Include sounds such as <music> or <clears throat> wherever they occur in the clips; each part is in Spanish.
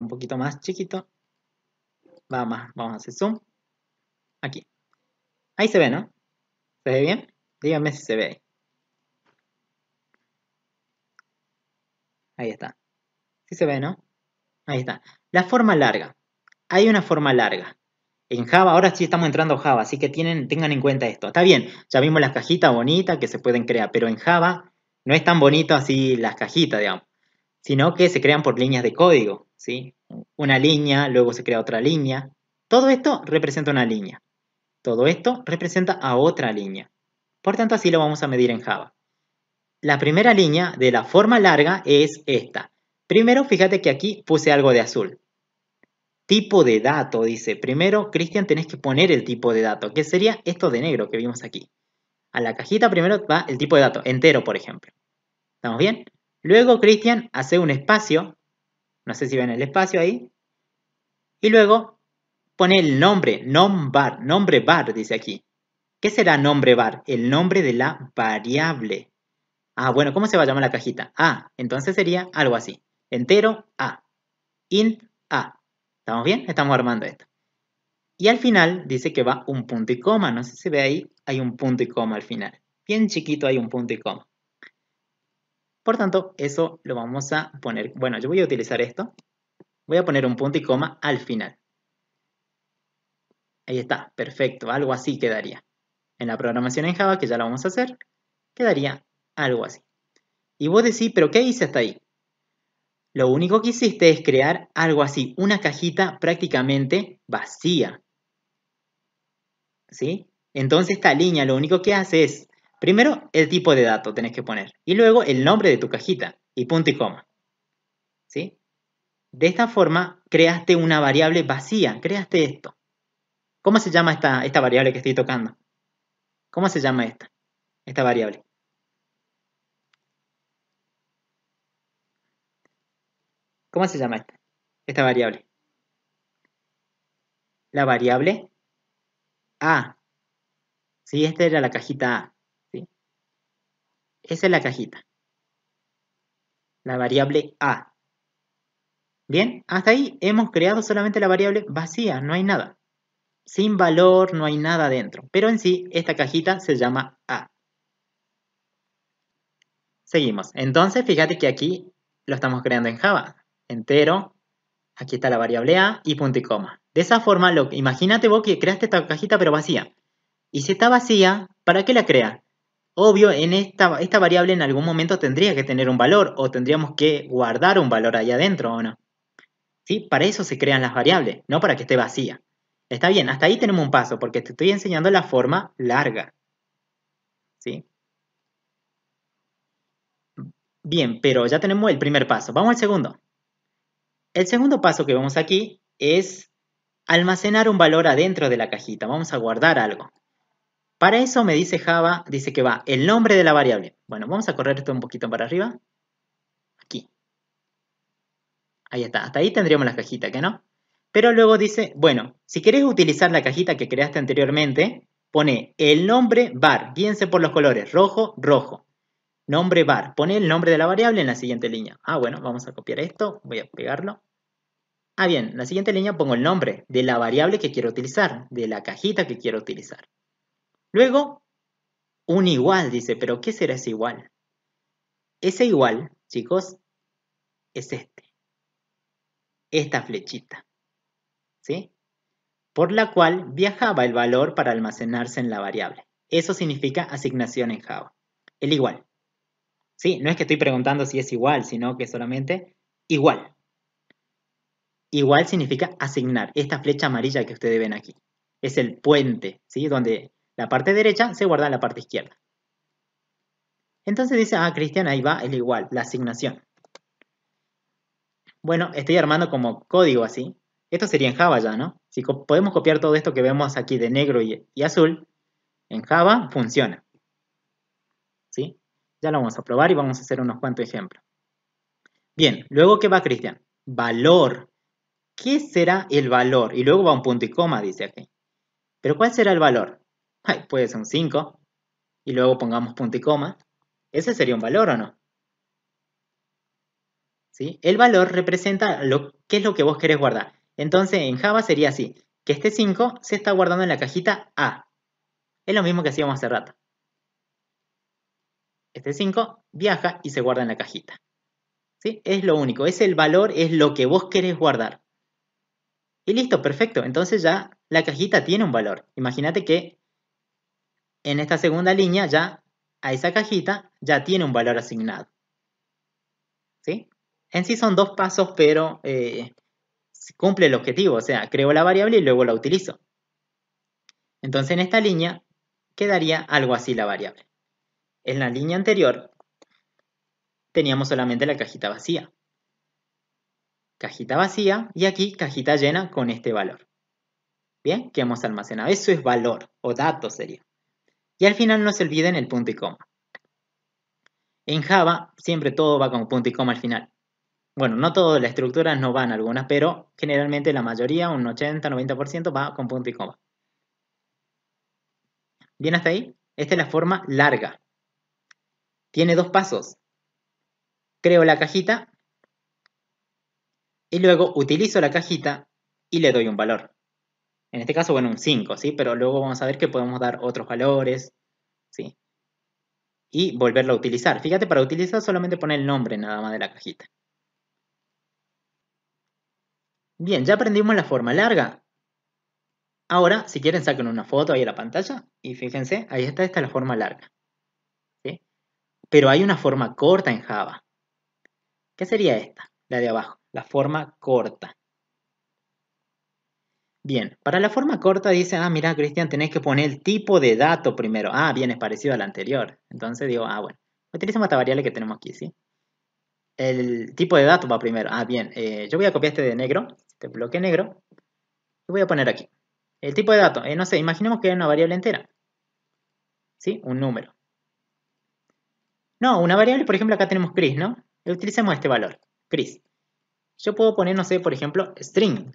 un poquito más chiquito. Vamos, vamos a hacer zoom. Aquí. Ahí se ve, ¿no? ¿Se ve bien? Díganme si se ve ahí. Ahí está. Sí se ve, ¿no? Ahí está. La forma larga. Hay una forma larga. En Java, ahora sí estamos entrando a Java, así que tengan en cuenta esto. Está bien, ya vimos las cajitas bonitas que se pueden crear, pero en Java no es tan bonito así las cajitas, digamos sino que se crean por líneas de código, ¿sí? Una línea, luego se crea otra línea. Todo esto representa una línea. Todo esto representa a otra línea. Por tanto, así lo vamos a medir en Java. La primera línea de la forma larga es esta. Primero, fíjate que aquí puse algo de azul. Tipo de dato, dice. Primero, Cristian, tenés que poner el tipo de dato, que sería esto de negro que vimos aquí. A la cajita primero va el tipo de dato, entero, por ejemplo. ¿Estamos bien? Luego Cristian hace un espacio, no sé si ven el espacio ahí, y luego pone el nombre, nombre bar, nombre bar dice aquí. ¿Qué será nombre bar? El nombre de la variable. Ah, bueno, ¿cómo se va a llamar la cajita? A. Entonces sería algo así. Entero A. Int A. ¿Estamos bien? Estamos armando esto. Y al final dice que va un punto y coma. No sé si se ve ahí, hay un punto y coma al final. Bien chiquito hay un punto y coma. Por tanto, eso lo vamos a poner. Bueno, yo voy a utilizar esto. Voy a poner un punto y coma al final. Ahí está, perfecto, algo así quedaría. En la programación en Java, que ya la vamos a hacer, quedaría algo así. Y vos decís, ¿pero qué hice hasta ahí? Lo único que hiciste es crear algo así, una cajita prácticamente vacía. ¿Sí? Entonces esta línea lo único que hace es Primero, el tipo de dato tenés que poner. Y luego, el nombre de tu cajita. Y punto y coma. ¿Sí? De esta forma, creaste una variable vacía. Creaste esto. ¿Cómo se llama esta, esta variable que estoy tocando? ¿Cómo se llama esta? Esta variable. ¿Cómo se llama esta? Esta variable. La variable A. Sí, esta era la cajita A. Esa es la cajita. La variable A. Bien, hasta ahí hemos creado solamente la variable vacía, no hay nada. Sin valor, no hay nada dentro. Pero en sí, esta cajita se llama A. Seguimos. Entonces, fíjate que aquí lo estamos creando en Java. Entero, aquí está la variable A y punto y coma. De esa forma, imagínate vos que creaste esta cajita pero vacía. Y si está vacía, ¿para qué la creas? Obvio, en esta, variable en algún momento tendría que tener un valor o tendríamos que guardar un valor ahí adentro o no. ¿Sí? Para eso se crean las variables, no para que esté vacía. Está bien, hasta ahí tenemos un paso porque te estoy enseñando la forma larga. ¿Sí? Bien, pero ya tenemos el primer paso. Vamos al segundo. El segundo paso que vemos aquí es almacenar un valor adentro de la cajita. Vamos a guardar algo. Para eso me dice Java, dice que va el nombre de la variable. Bueno, vamos a correr esto un poquito para arriba. Aquí. Ahí está. Hasta ahí tendríamos la cajita, ¿qué no? Pero luego dice, bueno, si querés utilizar la cajita que creaste anteriormente, pone el nombre var. Guíense por los colores. Rojo, rojo. Nombre bar. Pone el nombre de la variable en la siguiente línea. Ah, bueno, vamos a copiar esto. Voy a pegarlo. Ah, bien, en la siguiente línea pongo el nombre de la variable que quiero utilizar, de la cajita que quiero utilizar. Luego, un igual, dice, pero ¿qué será ese igual? Ese igual, chicos, es este. Esta flechita. ¿Sí? Por la cual viajaba el valor para almacenarse en la variable. Eso significa asignación en Java. El igual. ¿Sí? No es que estoy preguntando si es igual, sino que solamente igual. Igual significa asignar. Esta flecha amarilla que ustedes ven aquí. Es el puente, ¿sí? Donde la parte derecha se guarda en la parte izquierda. Entonces dice, ah, Cristian, ahí va, el igual, la asignación. Bueno, estoy armando como código así. Esto sería en Java ya, ¿no? Si podemos copiar todo esto que vemos aquí de negro y, y azul, en Java funciona. ¿Sí? Ya lo vamos a probar y vamos a hacer unos cuantos ejemplos. Bien, luego ¿qué va Cristian? Valor. ¿Qué será el valor? Y luego va un punto y coma, dice aquí. Pero ¿cuál será el valor? puede ser un 5. Y luego pongamos punto y coma. Ese sería un valor o no. ¿Sí? El valor representa lo, qué es lo que vos querés guardar. Entonces en Java sería así, que este 5 se está guardando en la cajita A. Es lo mismo que hacíamos hace rato. Este 5 viaja y se guarda en la cajita. ¿Sí? Es lo único, es el valor, es lo que vos querés guardar. Y listo, perfecto. Entonces ya la cajita tiene un valor. Imagínate que en esta segunda línea ya a esa cajita ya tiene un valor asignado. ¿Sí? En sí son dos pasos, pero eh, cumple el objetivo, o sea, creo la variable y luego la utilizo. Entonces en esta línea quedaría algo así la variable. En la línea anterior teníamos solamente la cajita vacía. Cajita vacía y aquí cajita llena con este valor. Bien, que hemos almacenado. Eso es valor o dato sería. Y al final no se olviden el punto y coma. En Java siempre todo va con punto y coma al final. Bueno, no todas las estructuras no van algunas, pero generalmente la mayoría, un 80-90%, va con punto y coma. ¿Bien hasta ahí? Esta es la forma larga. Tiene dos pasos. Creo la cajita y luego utilizo la cajita y le doy un valor. En este caso, bueno, un 5, ¿sí? Pero luego vamos a ver que podemos dar otros valores, ¿sí? Y volverlo a utilizar. Fíjate, para utilizar solamente pone el nombre nada más de la cajita. Bien, ya aprendimos la forma larga. Ahora, si quieren, saquen una foto ahí a la pantalla y fíjense, ahí está, esta la forma larga. ¿sí? Pero hay una forma corta en Java. ¿Qué sería esta? La de abajo, la forma corta. Bien, para la forma corta dice, ah, mira, Cristian, tenés que poner el tipo de dato primero. Ah, bien, es parecido al anterior. Entonces digo, ah, bueno, utilicemos esta variable que tenemos aquí, ¿sí? El tipo de dato va primero. Ah, bien, eh, yo voy a copiar este de negro, este bloque negro, y voy a poner aquí. El tipo de dato, eh, no sé, imaginemos que es una variable entera. ¿Sí? Un número. No, una variable, por ejemplo, acá tenemos Chris, ¿no? utilizamos este valor, Chris. Yo puedo poner, no sé, por ejemplo, string.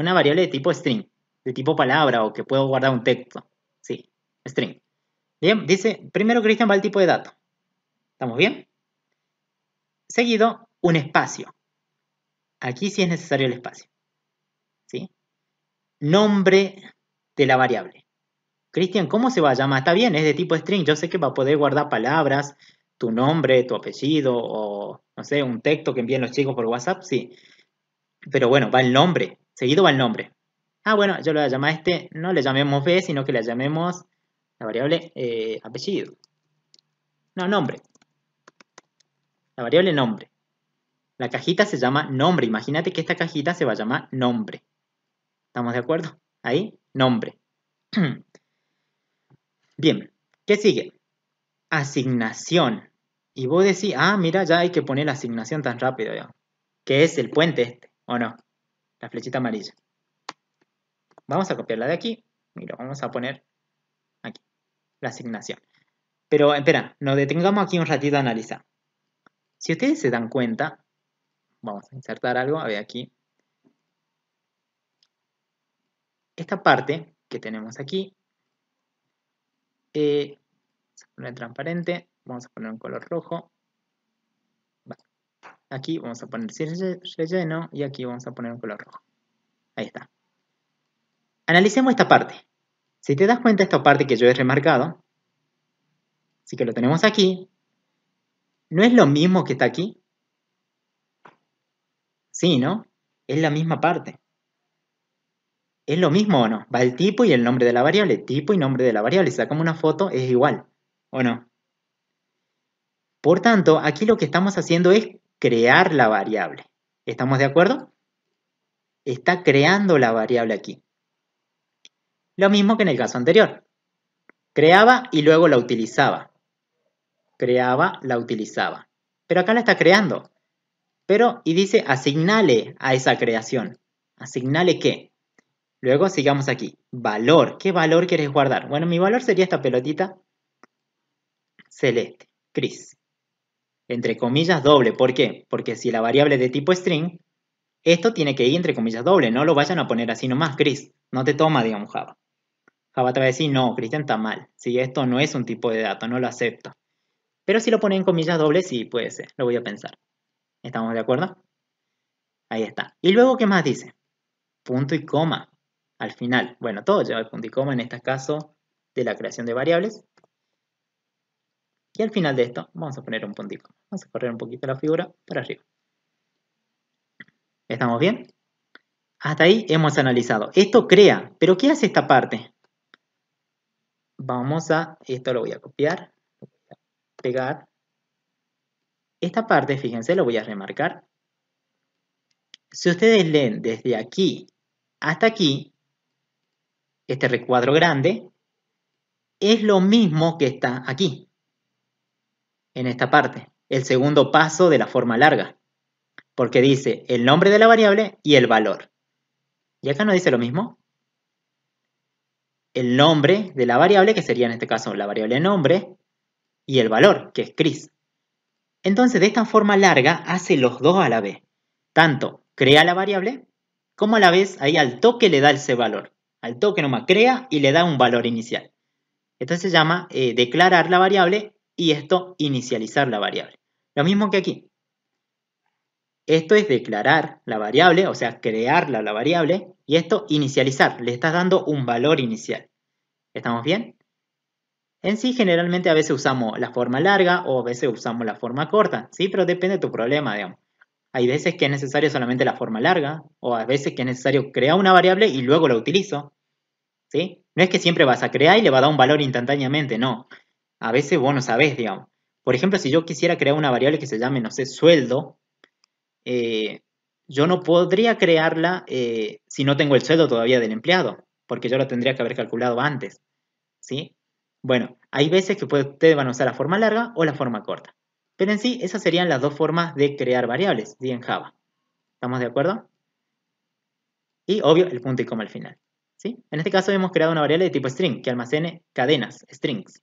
Una variable de tipo string, de tipo palabra o que puedo guardar un texto. Sí, string. Bien, dice, primero Cristian va el tipo de dato. ¿Estamos bien? Seguido, un espacio. Aquí sí es necesario el espacio. ¿Sí? Nombre de la variable. Cristian, ¿cómo se va a llamar? Está bien, es de tipo string. Yo sé que va a poder guardar palabras, tu nombre, tu apellido o, no sé, un texto que envíen los chicos por WhatsApp, sí. Pero bueno, va el nombre seguido va el nombre. Ah, bueno, yo lo voy a llamar este, no le llamemos B, sino que le llamemos la variable eh, apellido. No, nombre. La variable nombre. La cajita se llama nombre. Imagínate que esta cajita se va a llamar nombre. ¿Estamos de acuerdo? Ahí, nombre. <clears throat> Bien, ¿qué sigue? Asignación. Y vos decís, ah, mira, ya hay que poner la asignación tan rápido, ¿Qué es el puente este, ¿o no? la flechita amarilla. Vamos a copiarla de aquí y lo vamos a poner aquí, la asignación. Pero espera, nos detengamos aquí un ratito a analizar. Si ustedes se dan cuenta, vamos a insertar algo, a ver aquí. Esta parte que tenemos aquí, eh, vamos a transparente, vamos a poner un color rojo, Aquí vamos a poner relleno y aquí vamos a poner un color rojo. Ahí está. Analicemos esta parte. Si te das cuenta, esta parte que yo he remarcado, así que lo tenemos aquí, no es lo mismo que está aquí. Sí, ¿no? Es la misma parte. ¿Es lo mismo o no? Va el tipo y el nombre de la variable, tipo y nombre de la variable. Si sacamos una foto, es igual, ¿o no? Por tanto, aquí lo que estamos haciendo es crear la variable. ¿Estamos de acuerdo? Está creando la variable aquí. Lo mismo que en el caso anterior. Creaba y luego la utilizaba. Creaba, la utilizaba. Pero acá la está creando. Pero, y dice, asignale a esa creación. Asignale qué. Luego sigamos aquí. Valor. ¿Qué valor quieres guardar? Bueno, mi valor sería esta pelotita celeste, Cris entre comillas doble. ¿Por qué? Porque si la variable es de tipo string, esto tiene que ir entre comillas doble. No lo vayan a poner así nomás, Chris. No te toma, digamos, Java. Java te va a decir, no, Cristian está mal. Si esto no es un tipo de dato, no lo acepto. Pero si lo ponen en comillas doble, sí, puede ser. Lo voy a pensar. ¿Estamos de acuerdo? Ahí está. Y luego, ¿qué más dice? Punto y coma. Al final. Bueno, todo lleva el punto y coma en este caso de la creación de variables. Y al final de esto vamos a poner un puntito. Vamos a correr un poquito la figura para arriba. ¿Estamos bien? Hasta ahí hemos analizado. Esto crea, pero ¿qué hace esta parte? Vamos a, esto lo voy a copiar, pegar. Esta parte, fíjense, lo voy a remarcar. Si ustedes leen desde aquí hasta aquí, este recuadro grande, es lo mismo que está aquí en esta parte, el segundo paso de la forma larga, porque dice el nombre de la variable y el valor. ¿Y acá no dice lo mismo? El nombre de la variable, que sería en este caso la variable nombre, y el valor, que es Chris. Entonces, de esta forma larga, hace los dos a la vez. Tanto crea la variable, como a la vez ahí al toque le da ese valor. Al toque nomás crea y le da un valor inicial. Entonces se llama eh, declarar la variable y esto inicializar la variable. Lo mismo que aquí. Esto es declarar la variable, o sea, crearla la variable, y esto inicializar, le estás dando un valor inicial. ¿Estamos bien? En sí, generalmente a veces usamos la forma larga o a veces usamos la forma corta, ¿sí? Pero depende de tu problema, Hay veces que es necesario solamente la forma larga o a veces que es necesario crear una variable y luego la utilizo, ¿sí? No es que siempre vas a crear y le va a dar un valor instantáneamente, no a veces vos no sabés, digamos. Por ejemplo, si yo quisiera crear una variable que se llame, no sé, sueldo, eh, yo no podría crearla eh, si no tengo el sueldo todavía del empleado, porque yo lo tendría que haber calculado antes. ¿sí? Bueno, hay veces que ustedes van a usar la forma larga o la forma corta. Pero en sí, esas serían las dos formas de crear variables Bien en Java. ¿Estamos de acuerdo? Y obvio, el punto y coma al final. ¿sí? En este caso hemos creado una variable de tipo string que almacene cadenas, strings.